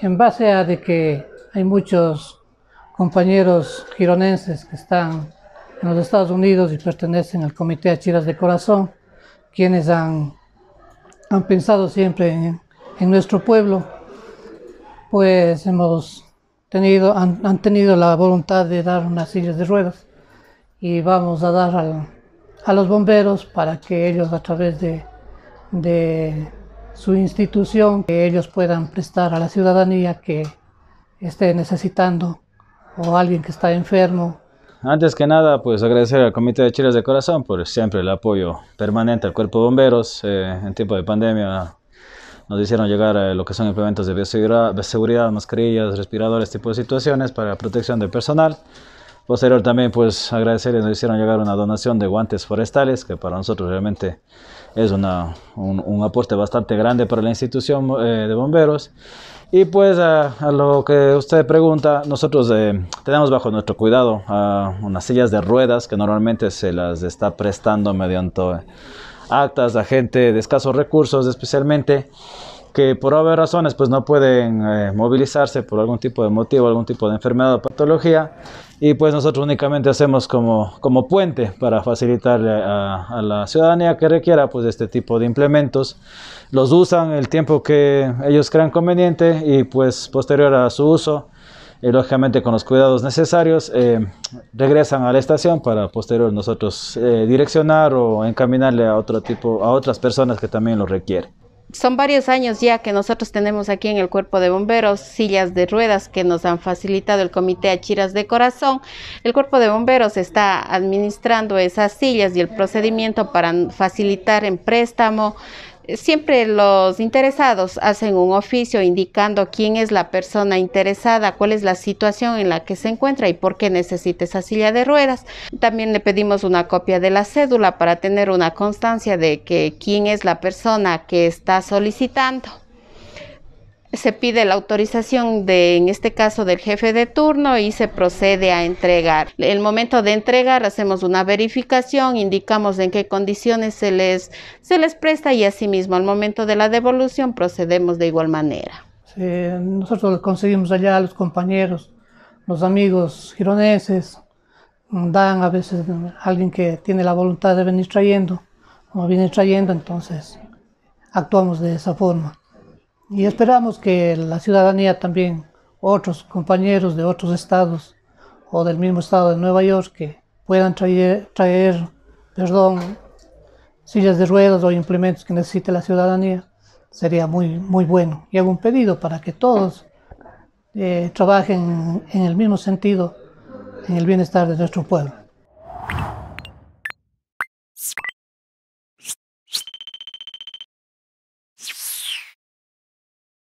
en base a de que hay muchos compañeros gironenses que están en los Estados Unidos y pertenecen al Comité de Achiras de Corazón, quienes han, pensado siempre en, nuestro pueblo, pues hemos tenido, han, tenido la voluntad de dar unas sillas de ruedas y vamos a dar a los bomberos para que ellos a través de su institución, que ellos puedan prestar a la ciudadanía que esté necesitando o alguien que está enfermo. Antes que nada, pues agradecer al Comité de Chiles de Corazón por siempre el apoyo permanente al Cuerpo de Bomberos. Eh, en tiempo de pandemia nos hicieron llegar eh, lo que son implementos de bioseguridad, mascarillas, respiradores, tipo de situaciones para la protección del personal. Posterior también pues agradecerles, nos hicieron llegar una donación de guantes forestales, que para nosotros realmente es una, un, aporte bastante grande para la institución eh, de bomberos. Y pues a, lo que usted pregunta, nosotros eh, tenemos bajo nuestro cuidado unas sillas de ruedas que normalmente se las está prestando mediante eh, actas a gente de escasos recursos especialmente que por haber razones pues no pueden movilizarse por algún tipo de motivo, algún tipo de enfermedad o patología y pues nosotros únicamente hacemos como, como puente para facilitarle a, la ciudadanía que requiera pues este tipo de implementos. Los usan el tiempo que ellos crean conveniente y pues posterior a su uso, y eh, lógicamente con los cuidados necesarios, eh, regresan a la estación para posterior nosotros eh, direccionar o encaminarle a otro tipo, a otras personas que también lo requieren son varios años ya que nosotros tenemos aquí en el cuerpo de bomberos sillas de ruedas que nos han facilitado el comité Achiras de Corazón. El cuerpo de bomberos está administrando esas sillas y el procedimiento para facilitar en préstamo Siempre los interesados hacen un oficio indicando quién es la persona interesada, cuál es la situación en la que se encuentra y por qué necesita esa silla de ruedas. También le pedimos una copia de la cédula para tener una constancia de que quién es la persona que está solicitando se pide la autorización de, en este caso, del jefe de turno y se procede a entregar. El momento de entregar hacemos una verificación, indicamos en qué condiciones se les, se les presta y asimismo al momento de la devolución procedemos de igual manera. nosotros conseguimos allá a los compañeros, los amigos gironeses, dan a veces alguien que tiene la voluntad de venir trayendo, o viene trayendo, entonces actuamos de esa forma. Y esperamos que la ciudadanía también, otros compañeros de otros estados o del mismo estado de Nueva York, que puedan traer, traer perdón, sillas de ruedas o implementos que necesite la ciudadanía, sería muy, muy bueno. Y hago un pedido para que todos eh, trabajen en el mismo sentido, en el bienestar de nuestro pueblo.